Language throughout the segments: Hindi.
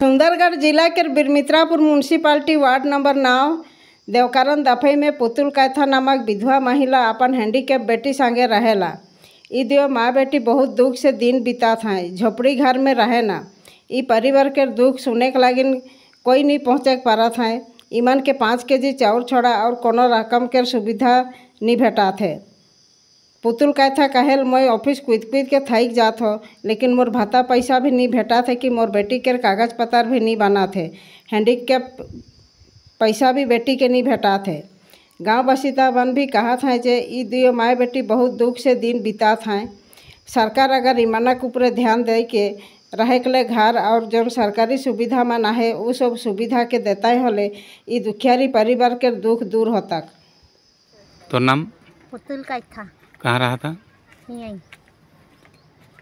सुंदरगढ़ जिला के बिरमित्रापुर म्यूनसिपाल्टी वार्ड नंबर नौ देवकरण दफई में पुतुल कैथा नामक विधवा महिला अपन हैंडीकैप बेटी संगे रहेला ई माँ बेटी बहुत दुख से दिन बीता था झोपड़ी घर में रहे ना इ परिवार के दुख सुने के लागिन कोई नहीं पहुँचे पारत था ईमन के पाँच के जी चाउर छोड़ा और कोनो रकम के सुविधा नहीं भेटा थे पुतुल कह था कहेल मैं ऑफिस कूद कूद के थक जात हो लेकिन मोर भाता पैसा भी नहीं भेटा थे कि मोर बेटी के कागज पत्र भी नहीं बना थे हैंडीकैप पैसा भी बेटी के नहीं भेटा थे गाँव बसीता बन भी कहा था जे ई दियो माए बेटी बहुत दुख से दिन बीता था सरकार अगर ईमानक ऊपर ध्यान दे के रहे के लिए घर और जो सरकारी सुविधा ना है वो सब सुविधा के देता होले ई दुखियारी परिवार के दुख दूर होता तो नाम पुतुल का था कहाँ रहा था यहीं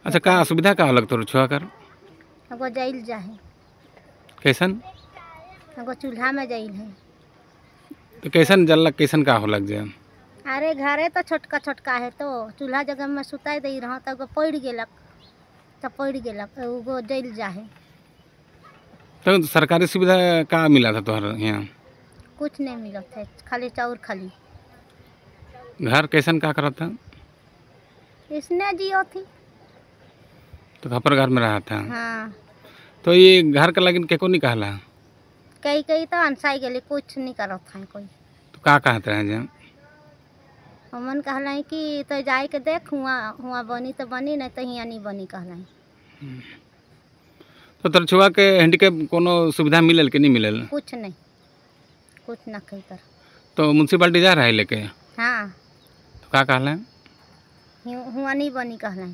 अच्छा का असुविधा का अलग तो छुआ कर हमको जाइल जाए कैसन हमको चूल्हा में जाइल है तो कैसन जल लग कैसन का हो लग जाए अरे घर है तो छोटका छोटका है तो चूल्हा जगह में सुताई दे रहा तो एगो पड़ गलक तो पड़ गलक वो जल जाए तो सरकारी सुविधा का मिला था तोहर यहाँ कुछ नहीं मिला था खाली चाउर खाली घर कैसन का करता इसने जियो थी तो घर घर में रहा था हाँ तो ये घर का लगन के को निकाला कई कई तो अनसाई के लिए कुछ नहीं करो था कोई तो का कहते हैं जब हमन कहलाई कि तो जाए के देख हुआ हुआ बनी तो बनी नहीं तो हिया नहीं बनी कहलाई हम्म। तो तर छुआ के हैंडीकैप कोनो सुविधा मिलल के नहीं मिलल कुछ नहीं कुछ ना कही कर तो म्युनिसिपैलिटी जा रहा है लेके हां तो का कहला है हुआ नहीं बनी कहला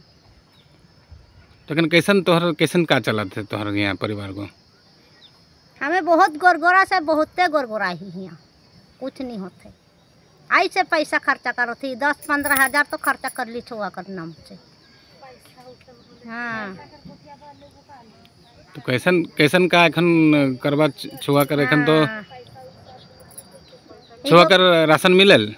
लेकिन कैसन तोहर कैसन का चला थे तोहर यहाँ परिवार को हमें बहुत गोरगोरा से बहुते गोरगोरा ही यहाँ कुछ नहीं होते आई से पैसा खर्चा करो थी दस पंद्रह हजार तो खर्चा कर ली छुआ कर नाम से हाँ तो कैसन कैसन का एखन करवा छुआ कर एखन तो हाँ। छुआ कर राशन मिलल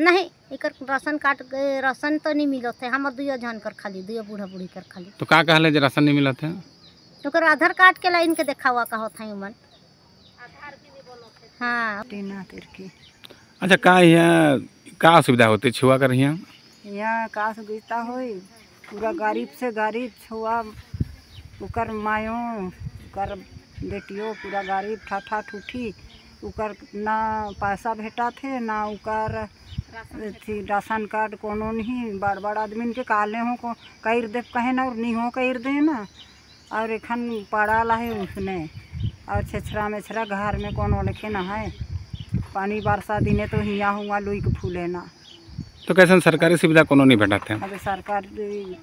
नहीं एक राशन कार्ड राशन तो नहीं मिलत है हमार दुई जन कर खाली दुई बूढ़ा बूढ़ी कर खाली तो का कहले जे राशन नहीं मिलत है तो कर आधार कार्ड के लाइन के देखावा कहत है उमन आधार के नहीं हां टीना तिरकी अच्छा का यहां का सुविधा होते छुआ कर यहां यहां का सुविधा होई पूरा गरीब से गरीब छुआ उकर मायों कर बेटियों पूरा गरीब ठाठा ठूठी उकर ना पैसा भेटा थे ना उकर थी राशन कार्ड को नहीं बड़ बड़ आदमी के काले हो को कर दे कहे ना और नहीं हो कर दे ना और एखन ला है उसने और छछरा मेछरा घर में कोनो लिखे ना है पानी बरसा दिने तो हिया हुआ लुई के फूले ना तो कैसे सरकारी सुविधा कोनो नहीं भेटा थे अभी सरकार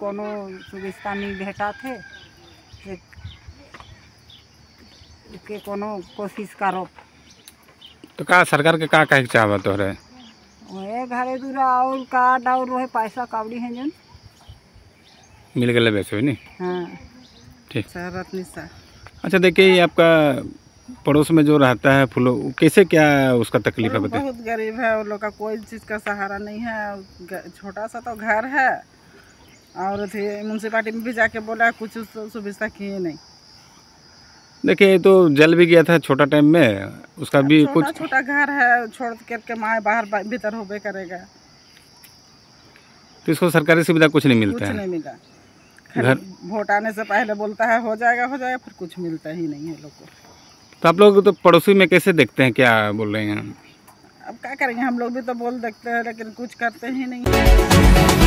कोनो सुविधा नहीं भेटा थे के कोनो कोशिश करो तो का सरकार के का कहे चाहबा तोहरे ओए घरे दुरा और का डाउर रहे पैसा कावड़ी है जन मिल गेले वैसे नहीं हां ठीक सर अपनी सर अच्छा देखिए आपका पड़ोस में जो रहता है फूलों कैसे क्या उसका तकलीफ है बताइए बहुत गरीब है उन लोग का कोई चीज़ का सहारा नहीं है छोटा सा तो घर है और म्यूनसिपाली में भी जाके बोला कुछ सुविधा किए नहीं देखिए ये तो जल भी गया था छोटा टाइम में उसका भी अच्छा, कुछ छोटा घर है छोड़ करके माए बाहर भीतर होबे करेगा तो इसको सरकारी सुविधा कुछ नहीं मिलता कुछ है नहीं मिला घर वोट आने से पहले बोलता है हो जाएगा हो जाएगा फिर कुछ मिलता ही नहीं है लोग को तो आप लोग तो पड़ोसी में कैसे देखते हैं क्या बोल रहे हैं अब क्या करेंगे हम लोग भी तो बोल देखते हैं लेकिन कुछ करते ही नहीं